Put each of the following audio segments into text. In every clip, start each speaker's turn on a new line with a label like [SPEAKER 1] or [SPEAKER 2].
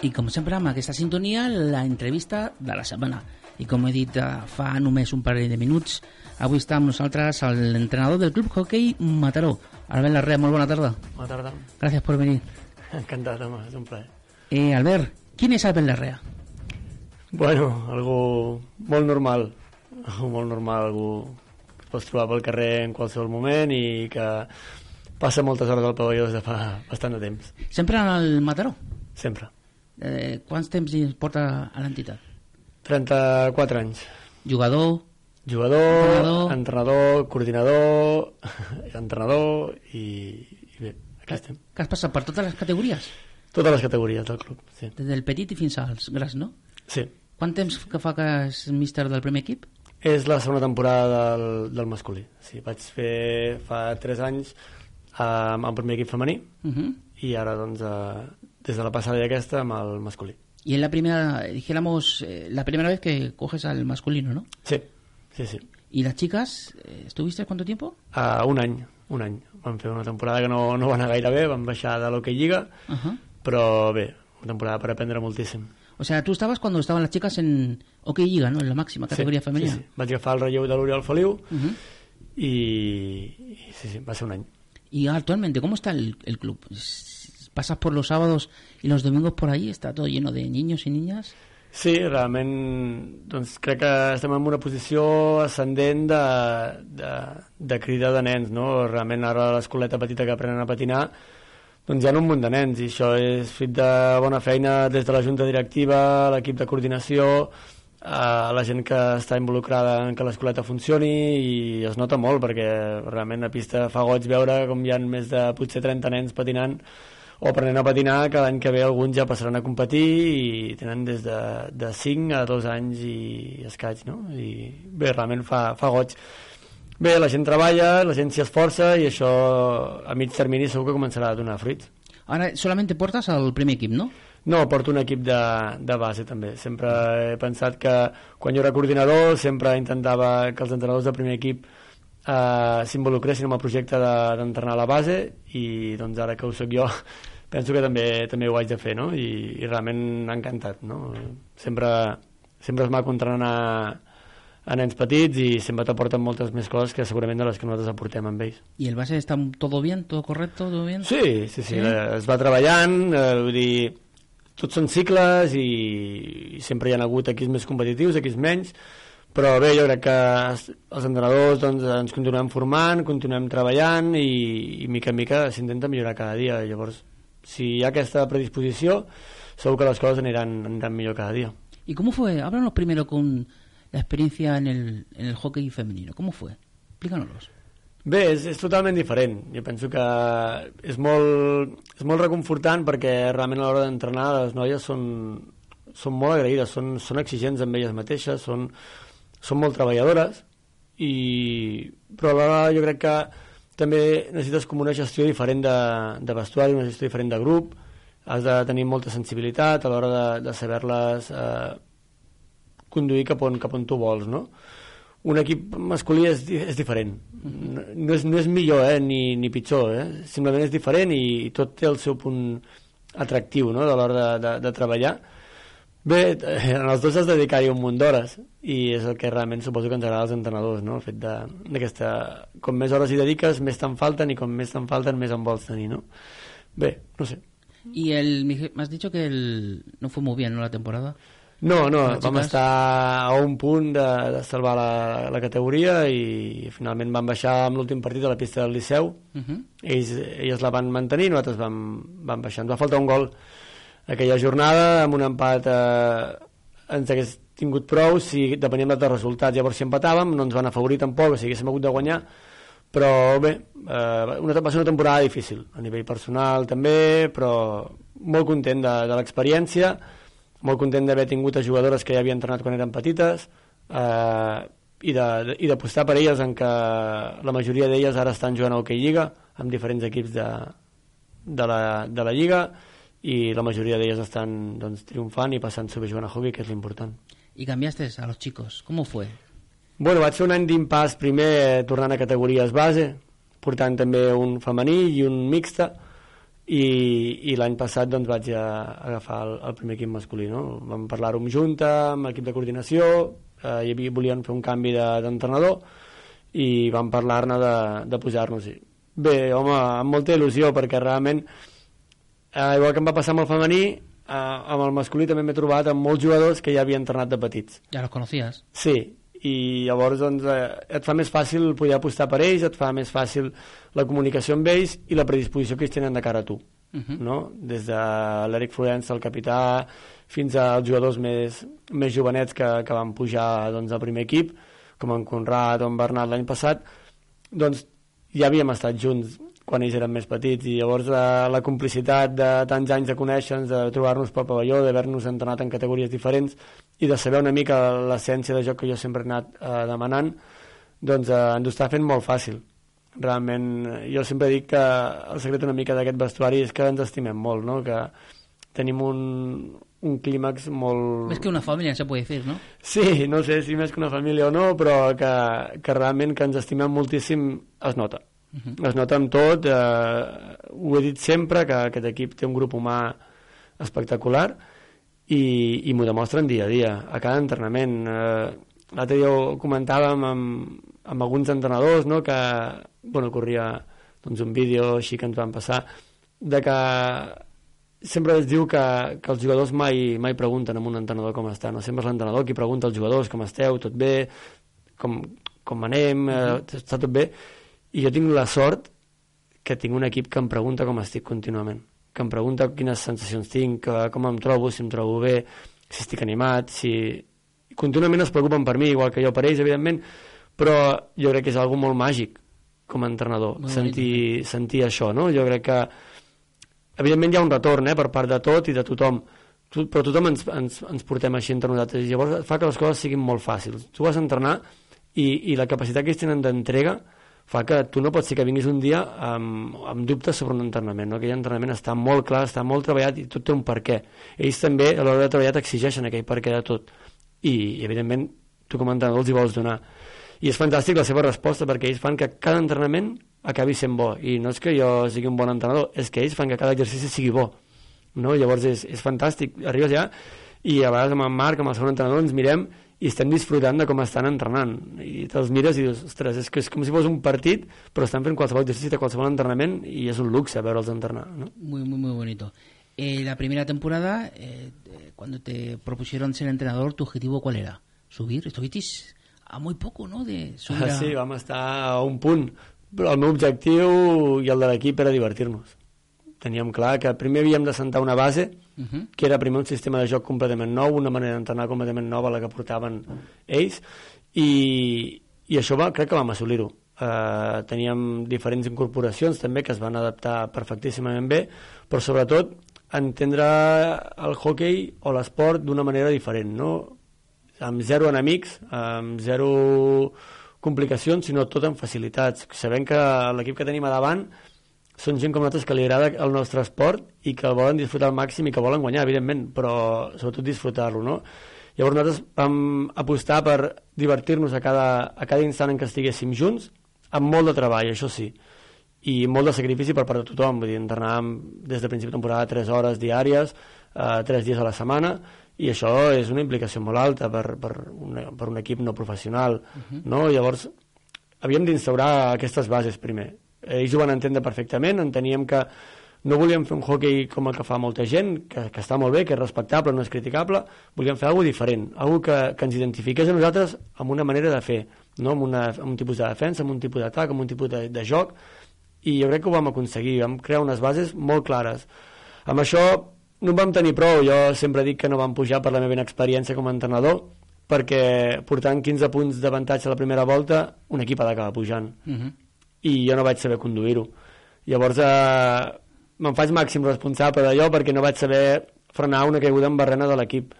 [SPEAKER 1] I com sempre, amb aquesta sintonia, la entrevista de la setmana. I com he dit eh, fa només un parell de minuts, avui està amb nosaltres l'entrenador del Club Hockey Mataró, Albert Larrea. Molt bona tarda.
[SPEAKER 2] Bona tarda. Gràcies per venir. Encantat, home, és un plaer.
[SPEAKER 1] Eh, Albert, quin és Albert Larrea? Bueno,
[SPEAKER 2] algú molt normal. Algú molt normal, algú que pots trobar pel carrer en qualsevol moment i que passa moltes hores al pavelló des de fa bastant de temps.
[SPEAKER 1] Sempre al Mataró?
[SPEAKER 2] Sempre. Eh,
[SPEAKER 1] quants temps porta a l'entitat?
[SPEAKER 2] 34 anys. Jugador? Jugador, entrenador, entrenador coordinador, entrenador i, i bé, aquí estem.
[SPEAKER 1] Que has passat per totes les categories?
[SPEAKER 2] Totes les categories del club, sí.
[SPEAKER 1] Des del petit i fins als grans, no? Sí. Quant temps que fa que és míster del primer
[SPEAKER 2] equip? És la segona temporada del, del masculí. Sí, vaig fer fa 3 anys eh, amb el primer equip femení uh mhm. -huh. i ara doncs eh, desde la pasarela aquesta amb el masculí.
[SPEAKER 1] Y en la primera, dijéramos, eh, la primera vez que coges al masculino, ¿no?
[SPEAKER 2] Sí, sí, sí. ¿Y las chicas, eh, estuviste cuánto tiempo? Uh, un any, un any. Vam fer una temporada que no, no va anar gaire bé, vam baixar de l'hoquei lliga, uh -huh. però bé, una temporada per aprendre moltíssim.
[SPEAKER 1] O sea, tú estabas cuando estaban las chicas en OK Liga, ¿no? En la máxima categoría sí, femenina. Sí, sí.
[SPEAKER 2] Vaig agafar el relleu de l'Oriol Feliu uh -huh. i, i sí, sí, va ser un any.
[SPEAKER 1] Y actualmente, ¿cómo está el, el club? pasas por los sábados y los domingos por
[SPEAKER 2] allí, està tot lleno de niños i niñas. Sí, realment doncs, crec que estem en una posició ascendent de, de, de crida de nens, no? Realment ara l'escoleta petita que aprenen a patinar doncs hi ha un munt de nens i això és fet de bona feina des de la junta directiva, l'equip de coordinació, a eh, la gent que està involucrada en que l'escoleta funcioni i es nota molt perquè realment a pista fa goig veure com hi ha més de potser 30 nens patinant o aprenent a patinar, que l'any que ve alguns ja passaran a competir i tenen des de, de 5 a 2 anys i escaig, no? I bé, realment fa, fa goig. Bé, la gent treballa, la gent s'hi esforça i això a mig termini segur que començarà a donar fruit. Ara solament portes el primer equip, no? No, porto un equip de, de base també. Sempre he pensat que quan jo era coordinador sempre intentava que els entrenadors de primer equip eh, s'involucressin en el projecte d'entrenar de, la base i doncs ara que ho sóc jo penso que també també ho haig de fer no? I, i realment m'ha encantat no? sempre, sempre es m'ha entrenar a nens petits i sempre t'aporten moltes més coses que segurament de les que nosaltres aportem amb ells.
[SPEAKER 1] I el base està tot bien, tot correcte, tot bien? Sí, sí, sí, sí. Eh, es va treballant,
[SPEAKER 2] eh, vull dir, tots són cicles i, i sempre hi ha hagut equips més competitius, equips menys, però bé, jo crec que els entrenadors doncs, ens continuem formant, continuem treballant i, i mica en mica s'intenta millorar cada dia. Llavors, si hi ha aquesta predisposició, segur que les coses aniran, aniran millor cada dia.
[SPEAKER 1] ¿Y cómo fue? Háblanos primero con la experiencia en el, en el hockey
[SPEAKER 2] femenino. ¿Cómo fue? Explícanoslos. Bé, és, és totalment diferent. Jo penso que és molt, és molt reconfortant perquè realment a l'hora d'entrenar les noies són, són molt agraïdes, són, són exigents amb elles mateixes, són, són molt treballadores i però alhora jo crec que també necessites com una gestió diferent de, de vestuari, una gestió diferent de grup, has de tenir molta sensibilitat a l'hora de, de saber-les eh, conduir cap on, cap on tu vols, no? Un equip masculí és, és diferent. No, és, no és millor eh, ni, ni pitjor, eh? simplement és diferent i, i tot té el seu punt atractiu no? de l'hora de, de, de treballar. Bé, eh, en els dos has de dedicar-hi un munt d'hores, i és el que realment suposo que ens agrada als entrenadors, no? el fet d'aquesta... Com més hores hi dediques, més te'n falten, i com més te'n falten, més en vols tenir, no? Bé, no sé. I el, M'has dit que el,
[SPEAKER 1] no fue muy bien ¿no, la temporada? No, no, vam xiques?
[SPEAKER 2] estar a un punt de, de salvar la, la categoria i finalment van baixar amb l'últim partit a la pista del Liceu. Uh -huh. ells, ells la van mantenir nosaltres vam, vam baixar. Ens va faltar un gol aquella jornada amb un empat... Eh, ens hagués tingut prou si depeníem d'altres resultats. Llavors, si empatàvem, no ens van afavorir tampoc, si haguéssim hagut de guanyar, però bé, eh, una, va ser una temporada difícil, a nivell personal també, però molt content de, de l'experiència, molt content d'haver tingut a jugadores que ja havia entrenat quan eren petites, eh, i d'apostar per elles en que la majoria d'elles ara estan jugant a Hockey Lliga amb diferents equips de, de, la, de la Lliga i la majoria d'elles estan doncs, triomfant i passant-s'ho bé jugant a hockey, que és l'important y cambiaste a los chicos. ¿Cómo fue? Bueno, vaig fer un any d'impàs primer eh, tornant a categories base, portant també un femení i un mixta, i, i l'any passat doncs, vaig a, agafar el, el primer equip masculí. No? Vam parlar-ho amb junta, amb equip de coordinació, eh, hi havia, volien fer un canvi d'entrenador, de, i vam parlar-ne de, de pujar-nos-hi. Bé, home, amb molta il·lusió, perquè realment, eh, igual que em va passar amb el femení, eh, amb el masculí també m'he trobat amb molts jugadors que ja havien entrenat de petits. Ja los coneixies? Sí, i llavors doncs, eh, et fa més fàcil poder apostar per ells, et fa més fàcil la comunicació amb ells i la predisposició que ells tenen de cara a tu. Uh mhm. -huh. no? Des de l'Eric Florença, el capità, fins als jugadors més, més jovenets que, que van pujar doncs, al primer equip, com en Conrad o en Bernat l'any passat, doncs ja havíem estat junts quan ells eren més petits i llavors la, la complicitat de tants anys de conèixer-nos, de trobar-nos pel pavelló, d'haver-nos entrenat en categories diferents i de saber una mica l'essència de joc que jo sempre he anat eh, demanant, doncs eh, ens ho està fent molt fàcil. Realment, jo sempre dic que el secret una mica d'aquest vestuari és que ens estimem molt, no? que tenim un, un clímax molt... Més que una família se puede fer, no? Sí, no sé si més que una família o no, però que, que realment que ens estimem moltíssim es nota. Mhm. Es nota amb tot, eh, ho he dit sempre, que aquest equip té un grup humà espectacular i, i m'ho demostren dia a dia, a cada entrenament. Eh, L'altre dia ho comentàvem amb, amb alguns entrenadors, no?, que, bueno, corria doncs, un vídeo així que ens van passar, de que sempre es diu que, que els jugadors mai, mai pregunten a un entrenador com està, no? Sempre és l'entrenador qui pregunta als jugadors com esteu, tot bé, com, com anem, eh, mhm. està tot bé, i jo tinc la sort que tinc un equip que em pregunta com estic contínuament que em pregunta quines sensacions tinc que, com em trobo, si em trobo bé si estic animat, si... contínuament es preocupen per mi, igual que jo per ells evidentment, però jo crec que és algo molt màgic com a entrenador molt sentir, màgic. sentir això, no? jo crec que evidentment hi ha un retorn eh, per part de tot i de tothom però tothom ens, ens, ens portem així entre nosaltres i llavors fa que les coses siguin molt fàcils tu vas entrenar i, i la capacitat que ells tenen d'entrega fa que tu no pots ser que vinguis un dia amb, amb dubtes sobre un entrenament, no? aquell entrenament està molt clar, està molt treballat i tot té un per què. Ells també a l'hora de treballar t'exigeixen aquell per què de tot i, i evidentment tu com a entrenador els hi vols donar. I és fantàstic la seva resposta perquè ells fan que cada entrenament acabi sent bo i no és que jo sigui un bon entrenador, és que ells fan que cada exercici sigui bo. No? Llavors és, és fantàstic, arribes ja i a vegades amb en Marc, amb el segon entrenador, ens mirem i estem disfrutant de com estan entrenant i te'ls mires i dius, ostres, és que és com si fos un partit però estan fent qualsevol exercici de qualsevol entrenament i és un luxe veure'ls entrenar ¿no?
[SPEAKER 1] Muy, muy, muy bonito eh, La primera temporada eh, eh cuando te propusieron ser entrenador ¿tu objetivo cuál era? ¿Subir? Estuvisteis a muy poco,
[SPEAKER 2] ¿no? De subir ah, a... Ah, sí, vam estar a un punt però el meu objectiu i el de l'equip era divertir-nos teníem clar que primer havíem de sentar una base, uh mhm. -huh. que era primer un sistema de joc completament nou, una manera d'entrenar completament nova la que portaven ells, i, i això va, crec que vam assolir-ho. Uh, teníem diferents incorporacions també que es van adaptar perfectíssimament bé, però sobretot entendre el hockey o l'esport d'una manera diferent, no? amb zero enemics, amb zero complicacions, sinó tot amb facilitats, Sabem que l'equip que tenim a davant són gent com nosaltres que li agrada el nostre esport i que volen disfrutar al màxim i que volen guanyar, evidentment, però sobretot disfrutar-lo, no? Llavors nosaltres vam apostar per divertir-nos a, cada, a cada instant en què estiguéssim junts, amb molt de treball, això sí, i molt de sacrifici per part de tothom, vull dir, entrenàvem des de principi de temporada 3 hores diàries, eh, 3 dies a la setmana, i això és una implicació molt alta per, per, un, per un equip no professional, uh mhm. -huh. no? Llavors, havíem d'instaurar aquestes bases primer, Eh, ells ho van entendre perfectament, enteníem que no volíem fer un hockey com el que fa molta gent, que, que està molt bé, que és respectable, no és criticable, volíem fer alguna diferent, alguna que, que ens identifiqués a nosaltres amb una manera de fer, no? amb, una, amb un tipus de defensa, amb un tipus d'atac, amb un tipus de, de joc, i jo crec que ho vam aconseguir, vam crear unes bases molt clares. Amb això no vam tenir prou, jo sempre dic que no vam pujar per la meva experiència com a entrenador, perquè portant 15 punts d'avantatge a la primera volta, un equip ha d'acabar pujant. Uh mhm. -huh i jo no vaig saber conduir-ho. Llavors eh, me'n faig màxim responsable d'allò perquè no vaig saber frenar una caiguda en barrena de l'equip.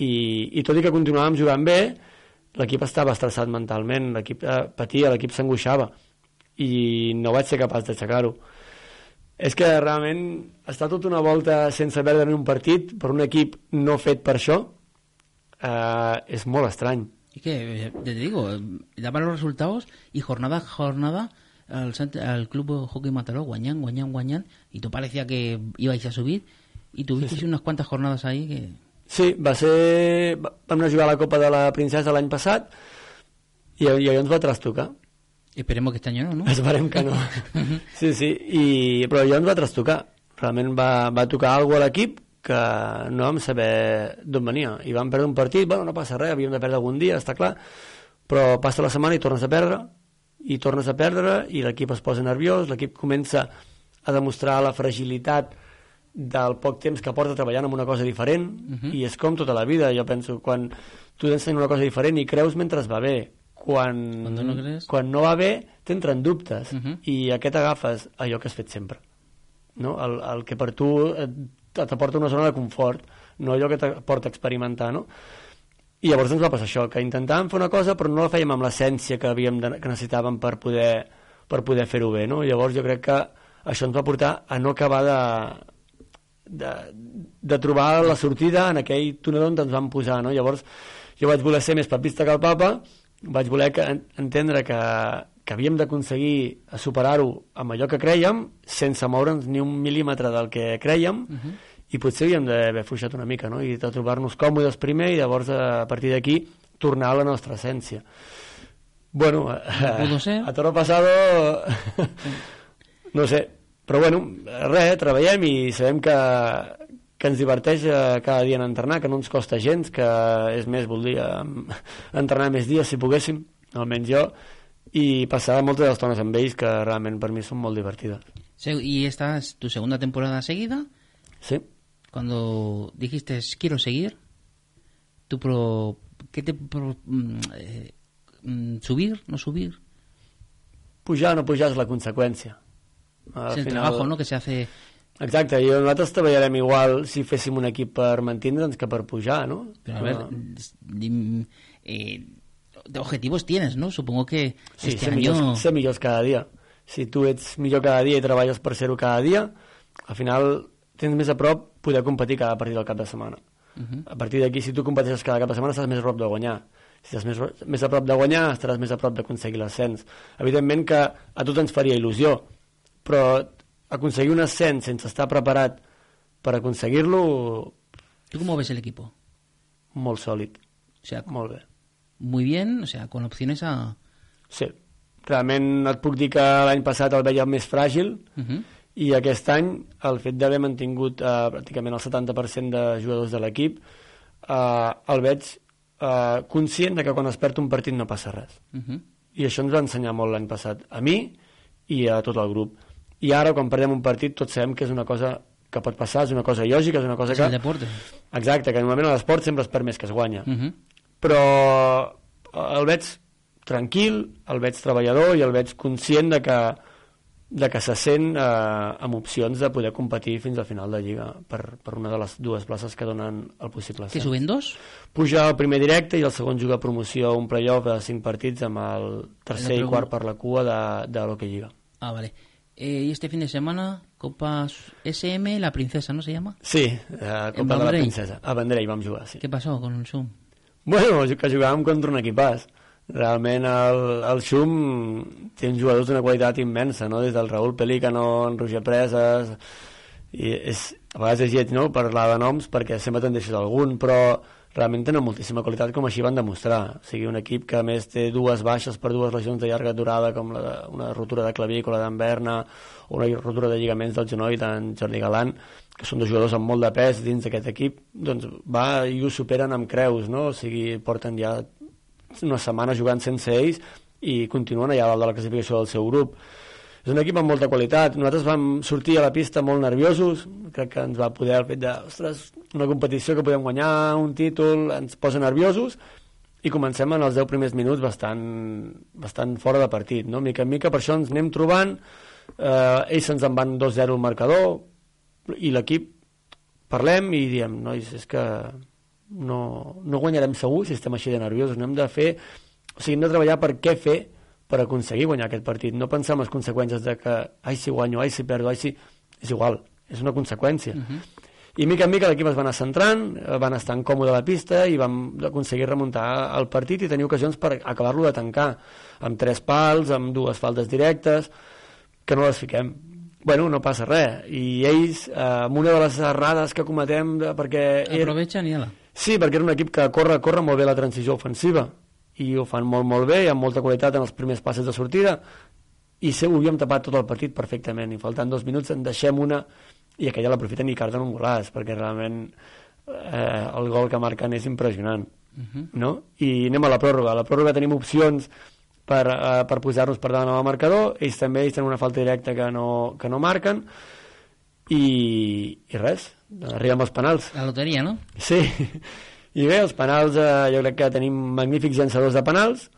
[SPEAKER 2] I, I tot i que continuàvem jugant bé, l'equip estava estressat mentalment, l'equip eh, patia, l'equip s'angoixava i no vaig ser capaç d'aixecar-ho. És que realment està tot una volta sense perdre ni un partit per un equip no fet per això eh, és molt estrany. Y que, te
[SPEAKER 1] digo, daban eh, los resultados y jornada a jornada al, al club Hockey Mataró, guanyant, guanyant, guanyant, i tu parecía que ibais a subir, i tuvisteis sí, sí. unes quantes jornades
[SPEAKER 2] ahí que... Sí, va ser... Vam anar a jugar a la Copa de la Princesa l'any passat i, i allò ens va trastocar. Esperem que este any no, no? Esperem que no. sí, sí, i, però allò ens va trastocar. Realment va, va tocar alguna a l'equip que no vam saber d'on venia. I vam perdre un partit, bueno, no passa res, havíem de perdre algun dia, està clar, però passa la setmana i tornes a perdre, i tornes a perdre i l'equip es posa nerviós, l'equip comença a demostrar la fragilitat del poc temps que porta treballant en una cosa diferent uh mhm. -huh. i és com tota la vida, jo penso quan tu t'ensenyen una cosa diferent i creus mentre es va bé quan, quan, no, creus? quan no va bé t'entren dubtes uh mhm. -huh. i aquest agafes allò que has fet sempre no? el, el que per tu t'aporta una zona de confort no allò que t'aporta a experimentar no? I llavors ens doncs, va passar això, que intentàvem fer una cosa però no la fèiem amb l'essència que, havíem de, que necessitàvem per poder, per poder fer-ho bé, no? Llavors jo crec que això ens va portar a no acabar de, de, de trobar la sortida en aquell túnel on ens vam posar, no? Llavors jo vaig voler ser més papista que el papa, vaig voler que, entendre que, que havíem d'aconseguir superar-ho amb allò que creiem, sense moure'ns ni un mil·límetre del que creiem, uh mhm. -huh i potser havíem d'haver fluixat una mica no? i de trobar-nos còmodes primer i llavors a partir d'aquí tornar a la nostra essència bueno a, a, a toro passat no sé però bueno, res, treballem i sabem que, que ens diverteix eh, cada dia en entrenar, que no ens costa gens, que és més, voldria entrenar més dies si poguéssim, almenys jo, i passar moltes estones amb ells que realment per mi són molt divertides. Sí, I
[SPEAKER 1] esta es tu segunda temporada seguida? Sí cuando dijiste quiero seguir, tu pro, ¿qué te pro, mm, eh,
[SPEAKER 2] mm, subir, no subir? Pujar o no pujar és la conseqüència. Al és el final... trabajo, no?, que se hace... Exacte, i nosaltres treballarem igual si féssim un equip per mantenir doncs, que per pujar, no? Però a
[SPEAKER 1] veure,
[SPEAKER 2] eh, objetivos tienes, ¿no? Supongo que sí, este ser año... Millors, ser millors cada dia. Si tu ets millor cada dia i treballes per ser-ho cada dia, al final tens més a prop poder competir cada partit del cap de setmana. Uh mhm. -huh. A partir d'aquí, si tu competeixes cada cap de setmana, estàs més a prop de guanyar. Si estàs més, més a prop de guanyar, estaràs més a prop d'aconseguir l'ascens. Evidentment que a tu ens faria il·lusió, però aconseguir un ascens sense estar preparat per aconseguirlo... Tu com ho el l'equip? Molt sòlid. O sea, molt bé. Muy bien, o sea, con opciones a... Sí. Realment et puc dir que l'any passat el veia més fràgil, uh mhm. -huh i aquest any el fet d'haver mantingut eh, pràcticament el 70% de jugadors de l'equip eh, el veig eh, conscient de que quan es perd un partit no passa res uh mhm. -huh. i això ens va ensenyar molt l'any passat a mi i a tot el grup i ara quan perdem un partit tots sabem que és una cosa que pot passar, és una cosa lògica, és una cosa que... És el deport. Exacte, que normalment a l'esport sempre es per més que es guanya. Uh mhm. -huh. Però eh, el veig tranquil, el veig treballador i el veig conscient de que de que se sent eh, amb opcions de poder competir fins al final de Lliga per, per una de les dues places que donen el possible ascens. Que juguen dos? Puja el primer directe i el segon juga a promoció un playoff de cinc partits amb el tercer i quart per la cua de, de l'Hockey Lliga.
[SPEAKER 1] Ah, vale. Eh, I este fin de semana, Copa SM, la princesa, ¿no se llama? Sí,
[SPEAKER 2] eh, la Copa de la princesa. A Vendrell vam jugar, sí.
[SPEAKER 1] Què passó con el Zoom?
[SPEAKER 2] Bueno, que jugàvem contra un equipàs realment el, el Xum té uns jugadors d'una qualitat immensa, no? des del Raül Pelícano, en Roger Preses, i és, a vegades és llet no? parlar de noms perquè sempre te'n deixes algun, però realment tenen moltíssima qualitat com així van demostrar. O sigui, un equip que més té dues baixes per dues lesions de llarga durada, com la de, una rotura de clavícula d'en Berna o una rotura de lligaments del genoll d'en Jordi Galant, que són dos jugadors amb molt de pes dins d'aquest equip, doncs va i ho superen amb creus, no? O sigui, porten ja una setmana jugant sense ells i continuen allà dalt de la classificació del seu grup. És un equip amb molta qualitat. Nosaltres vam sortir a la pista molt nerviosos, crec que ens va poder el fet de, ostres, una competició que podem guanyar, un títol, ens posa nerviosos, i comencem en els 10 primers minuts bastant, bastant fora de partit. No? Mica en mica, per això ens anem trobant, eh, ells se'ns en van 2-0 al marcador, i l'equip parlem i diem, nois, és que no, no guanyarem segur si estem així de nerviosos. No hem de fer... O sigui, hem de treballar per què fer per aconseguir guanyar aquest partit. No pensar en les conseqüències de que ai si guanyo, ai si perdo, ai si... És igual, és una conseqüència. Uh mhm. -huh. I mica en mica l'equip es va anar centrant, eh, van estar en còmode a la pista i vam aconseguir remuntar el partit i tenir ocasions per acabar-lo de tancar, amb tres pals, amb dues faltes directes, que no les fiquem bueno, no passa res. I ells, eh, amb una de les errades que cometem... De, perquè... Aprovecha, i Er... Sí, perquè era un equip que corre, corre molt bé la transició ofensiva i ho fan molt, molt bé, i amb molta qualitat en els primers passes de sortida i se ho havíem tapat tot el partit perfectament i faltant dos minuts en deixem una i aquella l'aprofiten i carden un golaç perquè realment eh, el gol que marquen és impressionant uh mhm. -huh. no? i anem a la pròrroga a la pròrroga tenim opcions per, eh, per posar-nos per davant al marcador ells també ells tenen una falta directa que no, que no marquen i, i res, arribem als penals. La loteria, no? Sí. I bé, els penals, eh, jo crec que tenim magnífics llançadors de penals,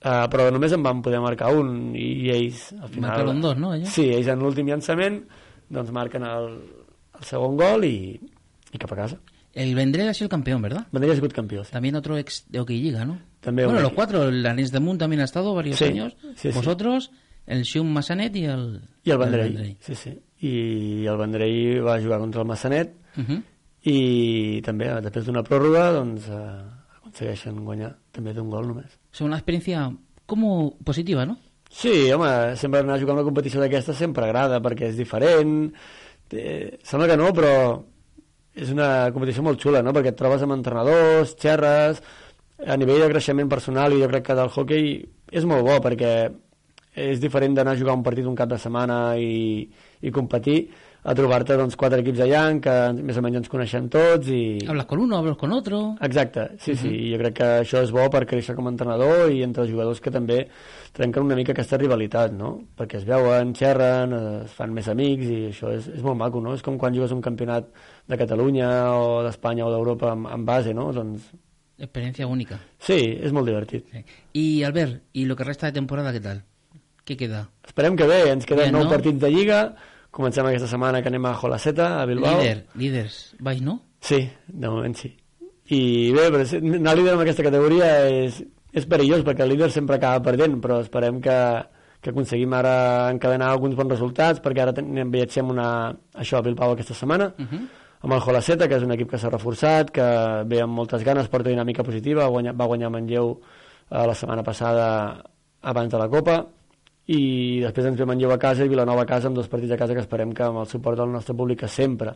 [SPEAKER 2] eh, però només en van poder marcar un, i ells, al final... Marquen un dos, no? Allò? Sí, ells en l'últim llançament, doncs marquen el, el segon gol i, i cap a casa.
[SPEAKER 1] El Vendrell ha sigut campió, ¿verdad? Vendrell ha sigut campió, sí. También otro ex de Hockey Liga, ¿no? També bueno, los cuatro, el Anís de Munt también ha estado varios sí, años. Sí, Vosotros... Sí el Xum Massanet i el... I el Vendrell, el sí, sí.
[SPEAKER 2] I el Vendrell va jugar contra el Massanet uh -huh. i també, després d'una pròrroga, doncs, eh, aconsegueixen guanyar també d'un gol només. És una experiència com positiva, no? Sí, home, sempre anar a jugar una competició d'aquesta sempre agrada perquè és diferent. Eh, sembla que no, però és una competició molt xula, no? Perquè et trobes amb entrenadors, xerres... A nivell de creixement personal, i jo crec que del hockey és molt bo, perquè és diferent d'anar a jugar un partit un cap de setmana i, i competir a trobar-te doncs, quatre equips allà que més o menys ens coneixem tots i... Hablas con uno, hablas con otro... Exacte, sí, uh -huh. sí, jo crec que això és bo per créixer com a entrenador i entre els jugadors que també trenquen una mica aquesta rivalitat, no? Perquè es veuen, xerren, es fan més amics i això és, és molt maco, no? És com quan jugues un campionat de Catalunya o d'Espanya o d'Europa en, en base, no? Doncs
[SPEAKER 1] Experiència única.
[SPEAKER 2] Sí, és molt divertit. Sí. Albert, i lo que resta de temporada qué tal? Què queda? Esperem que bé, ens queden bé, nou no? partits de Lliga, comencem aquesta setmana que anem a Jolaceta, a Bilbao. Líder, líders, baix, no? Sí, de moment sí. I bé, però anar líder en aquesta categoria és, és perillós, perquè el líder sempre acaba perdent, però esperem que, que aconseguim ara encadenar alguns bons resultats, perquè ara ten, viatgem una, això a Bilbao aquesta setmana, uh mhm. -huh. amb el Jolaceta, que és un equip que s'ha reforçat, que ve amb moltes ganes, porta dinàmica positiva, guanyar, va guanyar Manlleu eh, la setmana passada abans de la Copa, i després ens vam enlleu a casa i Vilanova a casa amb dos partits a casa que esperem que amb el suport del nostre públic que sempre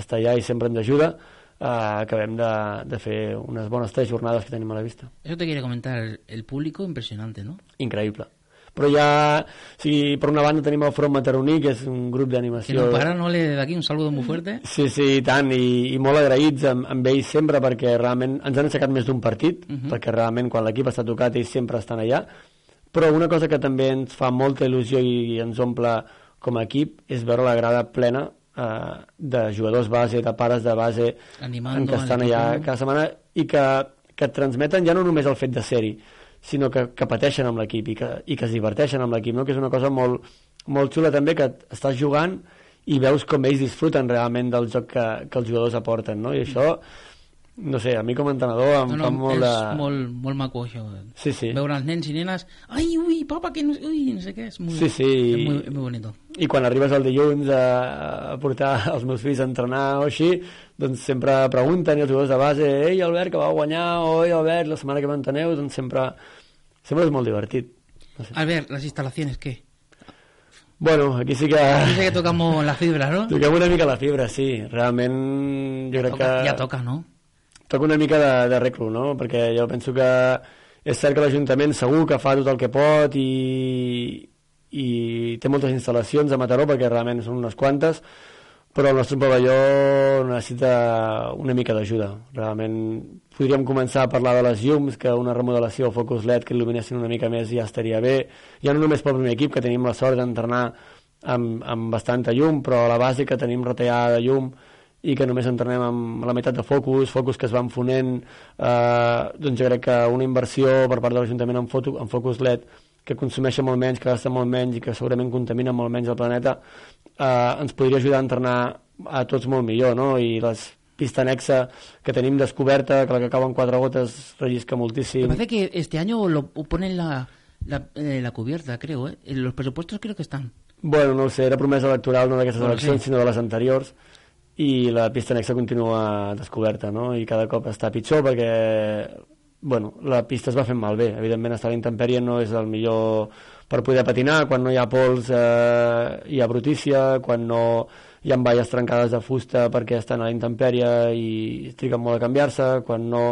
[SPEAKER 2] està allà i sempre ens ajuda eh, acabem de, de fer unes bones tres jornades que tenim a la vista.
[SPEAKER 1] Això te quiere comentar, el, el público
[SPEAKER 2] impresionante, ¿no? Increïble però ja, sigui, per una banda tenim el Front Materoní, que és un grup d'animació... Que no para,
[SPEAKER 1] no? Le d'aquí un saludo molt fort.
[SPEAKER 2] Sí, sí, i tant, i, i molt agraïts amb, amb ells sempre perquè realment ens han aixecat més d'un partit, uh -huh. perquè realment quan l'equip està tocat ells sempre estan allà, però una cosa que també ens fa molta il·lusió i ens omple com a equip és veure la grada plena eh, de jugadors base, de pares de base Animando, que estan allà eh? cada setmana i que, que transmeten ja no només el fet de ser-hi, sinó que, que pateixen amb l'equip i, que, i que es diverteixen amb l'equip, no? que és una cosa molt, molt xula també, que estàs jugant i veus com ells disfruten realment del joc que, que els jugadors aporten, no? i això... Mm no sé, a mi com a entrenador em no, no, fa molt... És la...
[SPEAKER 1] molt, molt maco això. Eh.
[SPEAKER 2] Sí, sí. Veure els nens i nenes,
[SPEAKER 1] ai, ui, papa, que no, ui, no sé què, és molt, sí, sí. És molt, és
[SPEAKER 2] molt bonito. I quan arribes el dilluns a, a portar els meus fills a entrenar o així, doncs sempre pregunten i els jugadors de base, ei, Albert, que va guanyar, o ei, Albert, la setmana que m'enteneu, doncs sempre, sempre és molt divertit.
[SPEAKER 1] No sé. Albert, les instal·lacions, què?
[SPEAKER 2] Bueno, aquí sí que... Aquí sí
[SPEAKER 1] que tocamos la fibra, no? Toquem
[SPEAKER 2] una mica la fibra, sí. Realment, jo ja crec toca, que... Ja toca, no? toca una mica de, de reclu, no? Perquè jo penso que és cert que l'Ajuntament segur que fa tot el que pot i, i té moltes instal·lacions a Mataró perquè realment són unes quantes però el nostre pavelló necessita una mica d'ajuda realment podríem començar a parlar de les llums que una remodelació o focus LED que il·luminessin una mica més ja estaria bé ja no només pel primer equip que tenim la sort d'entrenar amb, amb bastanta llum però a la base que tenim retallada de llum i que només entrenem amb la meitat de focus, focus que es van fonent, eh, doncs jo crec que una inversió per part de l'Ajuntament en, foto, en focus LED que consumeixen molt menys, que gasta molt menys i que segurament contamina molt menys el planeta, eh, ens podria ajudar a entrenar a tots molt millor, no? I les pista anexa que tenim descoberta, que la que cauen quatre gotes rellisca moltíssim. Me parece
[SPEAKER 1] que este año lo ponen la, la, eh, la cubierta, creo, ¿eh? Los presupuestos creo que están.
[SPEAKER 2] Bueno, no sé, era promesa electoral no d'aquestes bueno, eleccions, sí. sinó de les anteriors i la pista anexa continua descoberta, no? I cada cop està pitjor perquè, bueno, la pista es va fent malbé. Evidentment, estar a l'intempèrie intempèrie no és el millor per poder patinar, quan no hi ha pols eh, hi ha brutícia, quan no hi ha valles trencades de fusta perquè estan a l'intempèrie i triguen molt a canviar-se, quan no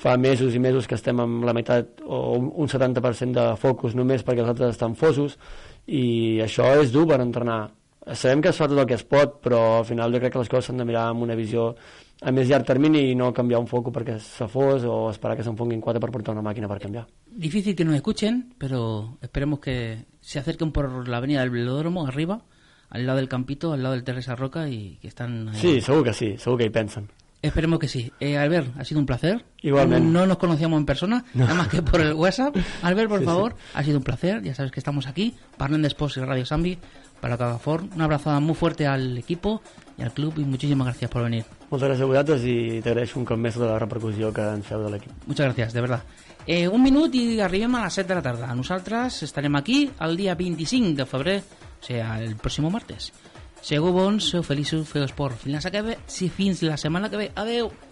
[SPEAKER 2] fa mesos i mesos que estem amb la meitat o un 70% de focus només perquè els altres estan fosos i això és dur per entrenar sabem que es fa que es pot, pero al final yo creo que las cosas han de mirar amb una visión a més llarg termini y no cambiar un foco se s'afós o esperar que s'enfonguin cuatro por portar una máquina para cambiar
[SPEAKER 1] Difícil que nos escuchen,
[SPEAKER 2] pero
[SPEAKER 1] esperemos que se acerquen por la avenida del velódromo, arriba, al lado del campito, al lado del Teresa Roca y que están... Sí,
[SPEAKER 2] seguro que sí, seguro que ahí
[SPEAKER 1] Esperemos que sí. Eh, Albert, ha sido un placer. Igualmente. No, nos conocíamos en persona, nada más que por el WhatsApp. Albert, por favor, ha sido un placer. Ya sabes que estamos aquí. Parlen después y Radio Sambi para Cacaforn. Una abrazada muy fuerte al equipo i al club i muchísimas gracias por venir.
[SPEAKER 2] Moltes gràcies a vosaltres i t'agraeixo un cop més de tota la repercussió que ens feu de l'equip. Moltes gràcies, de veritat. Eh, un minut i arribem a les
[SPEAKER 1] 7 de la tarda. Nosaltres estarem aquí el dia 25 de febrer, o sigui, el pròxim martes. Segu bons, feliços, feu esport. Fins la, que ve, sí, fins la setmana que ve. Adeu!